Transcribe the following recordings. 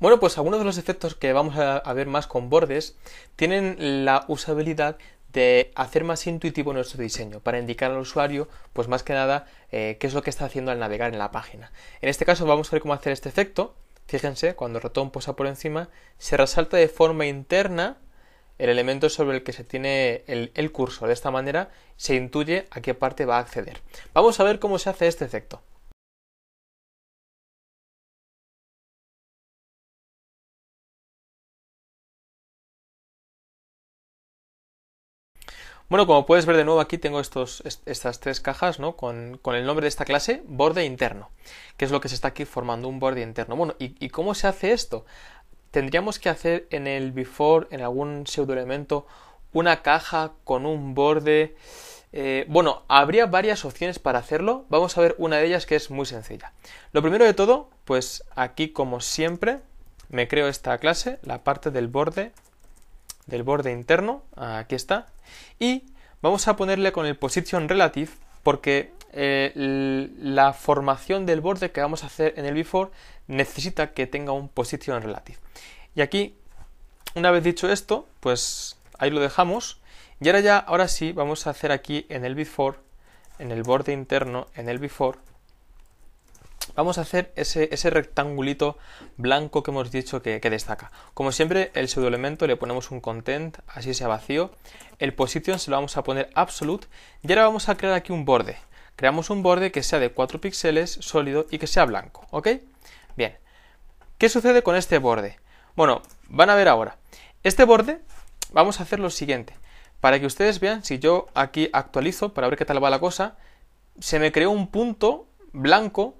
Bueno, pues algunos de los efectos que vamos a, ver más con bordes tienen la usabilidad de hacer más intuitivo nuestro diseño, para indicar al usuario, pues más que nada, eh, qué es lo que está haciendo al navegar en la página. En este caso vamos a ver cómo hacer este efecto. Fíjense, cuando el ratón posa por encima, se resalta de forma interna el elemento sobre el que se tiene el, curso. De esta manera se intuye a qué parte va a acceder. Vamos a ver cómo se hace este efecto. Bueno, como puedes ver de nuevo aquí tengo estos, estas tres cajas ¿no? Con, el nombre de esta clase, borde interno, que es lo que se está aquí formando, un borde interno. Bueno, ¿y, cómo se hace esto? Tendríamos que hacer en el before, en algún pseudoelemento, una caja con un borde... Eh, bueno, habría varias opciones para hacerlo. Vamos a ver una de ellas que es muy sencilla. Lo primero de todo, pues aquí como siempre, me creo esta clase, la parte del borde del borde interno, aquí está, y vamos a ponerle con el position relative porque eh, la formación del borde que vamos a hacer en el before necesita que tenga un position relative. Y aquí, una vez dicho esto, pues ahí lo dejamos. Y ahora ya, ahora sí, vamos a hacer aquí en el before, en el borde interno, en el before, vamos a hacer ese, ese rectangulito blanco que hemos dicho que, destaca. Como siempre, el pseudoelemento le ponemos un content, así sea vacío. El position se lo vamos a poner absolute. Y ahora vamos a crear aquí un borde. Creamos un borde que sea de 4 píxeles, sólido y que sea blanco, ¿ok? Bien. ¿Qué sucede con este borde? Bueno, van a ver ahora. Este borde, vamos a hacer lo siguiente. Para que ustedes vean, si yo aquí actualizo para ver qué tal va la cosa, se me creó un punto blanco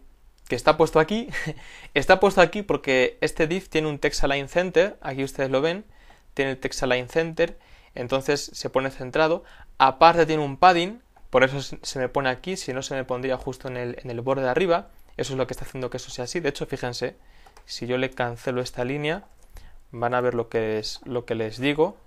que está puesto aquí, está puesto aquí porque este div tiene un text align center, aquí ustedes lo ven, tiene el text align center, entonces se pone centrado, aparte tiene un padding, por eso se me pone aquí, si no se me pondría justo en el, en el borde de arriba, eso es lo que está haciendo que eso sea así, de hecho fíjense, si yo le cancelo esta línea, van a ver lo que, es, lo que les digo,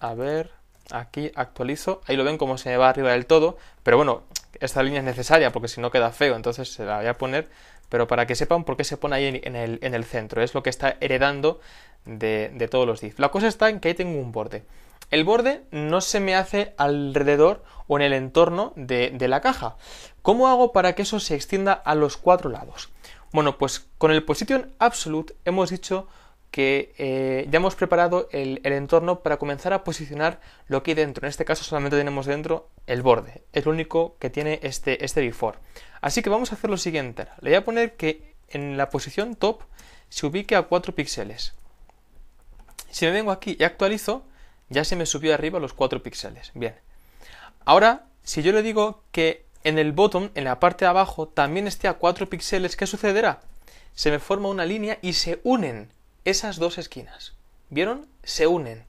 a ver, aquí actualizo, ahí lo ven como se me va arriba del todo, pero bueno, esta línea es necesaria porque si no queda feo, entonces se la voy a poner, pero para que sepan por qué se pone ahí en el, en el centro, es lo que está heredando de, todos los div. La cosa está en que ahí tengo un borde. El borde no se me hace alrededor o en el entorno de, de la caja. ¿Cómo hago para que eso se extienda a los cuatro lados? Bueno, pues con el position absolute hemos dicho que eh, ya hemos preparado el, entorno para comenzar a posicionar lo que hay dentro. En este caso solamente tenemos dentro el borde. Es lo único que tiene este, este before. Así que vamos a hacer lo siguiente. Le voy a poner que en la posición top se ubique a 4 píxeles. Si me vengo aquí y actualizo, ya se me subió arriba los 4 píxeles. Bien. Ahora, si yo le digo que en el bottom, en la parte de abajo, también esté a 4 píxeles, ¿qué sucederá? Se me forma una línea y se unen esas dos esquinas. ¿Vieron? Se unen.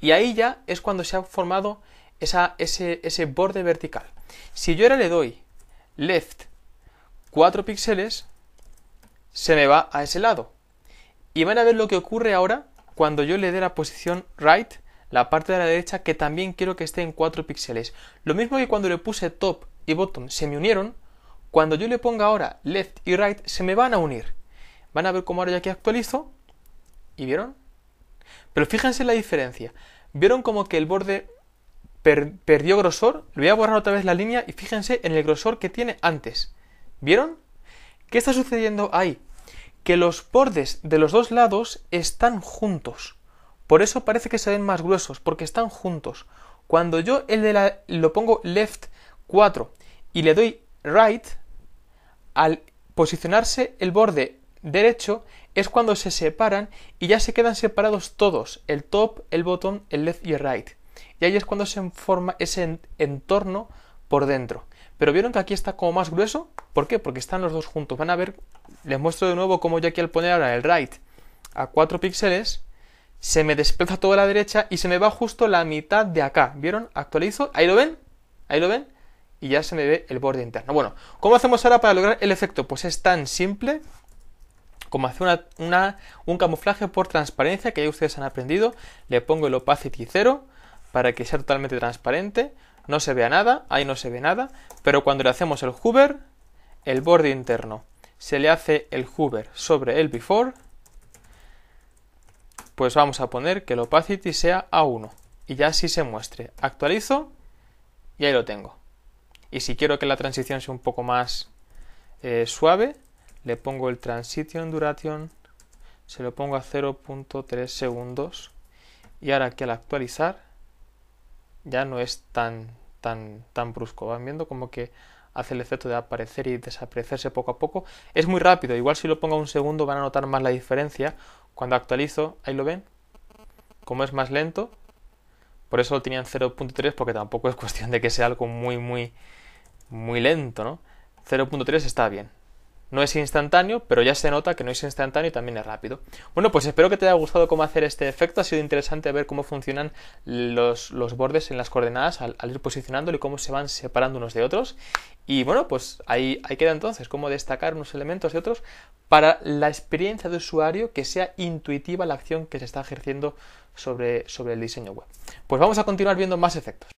Y ahí ya es cuando se ha formado esa, ese, ese borde vertical. Si yo ahora le doy left 4 píxeles, se me va a ese lado. Y van a ver lo que ocurre ahora cuando yo le dé la posición right, la parte de la derecha, que también quiero que esté en 4 píxeles. Lo mismo que cuando le puse top y bottom se me unieron, cuando yo le ponga ahora left y right, se me van a unir. Van a ver cómo ahora ya que actualizo, ¿Y vieron? Pero fíjense la diferencia. Vieron como que el borde perdió grosor. Le voy a borrar otra vez la línea y fíjense en el grosor que tiene antes. ¿Vieron? ¿Qué está sucediendo ahí? Que los bordes de los dos lados están juntos. Por eso parece que se ven más gruesos, porque están juntos. Cuando yo el de la, lo pongo left 4 y le doy right, al posicionarse el borde derecho, es cuando se separan y ya se quedan separados todos, el top, el bottom, el left y el right. Y ahí es cuando se forma ese entorno por dentro. Pero vieron que aquí está como más grueso, ¿por qué? Porque están los dos juntos. Van a ver, les muestro de nuevo cómo yo aquí al poner ahora el right a 4 píxeles, se me desplaza toda la derecha y se me va justo la mitad de acá. ¿Vieron? Actualizo, ahí lo ven, ahí lo ven, y ya se me ve el borde interno. Bueno, ¿cómo hacemos ahora para lograr el efecto? Pues es tan simple como hacer una, un camuflaje por transparencia que ya ustedes han aprendido. Le pongo el opacity 0 para que sea totalmente transparente. No se vea nada, ahí no se ve nada. Pero cuando le hacemos el hover, el borde interno, se le hace el hover sobre el before, pues vamos a poner que el opacity sea a 1. Y ya así se muestre. Actualizo y ahí lo tengo. Y si quiero que la transición sea un poco más eh, suave, le pongo el transition duration, se lo pongo a 0.3 segundos y ahora que al actualizar ya no es tan, tan, tan brusco. Van viendo como que hace el efecto de aparecer y desaparecerse poco a poco. Es muy rápido, igual si lo pongo a un segundo van a notar más la diferencia. Cuando actualizo, ahí lo ven, como es más lento, por eso lo tenían 0.3 porque tampoco es cuestión de que sea algo muy, muy, muy lento, ¿no? 0.3 está bien. No es instantáneo, pero ya se nota que no es instantáneo y también es rápido. Bueno, pues espero que te haya gustado cómo hacer este efecto. Ha sido interesante ver cómo funcionan los, bordes en las coordenadas al, ir posicionándolo y cómo se van separando unos de otros. Y bueno, pues ahí, queda entonces cómo destacar unos elementos de otros para la experiencia de usuario que sea intuitiva la acción que se está ejerciendo sobre, sobre el diseño web. Pues vamos a continuar viendo más efectos.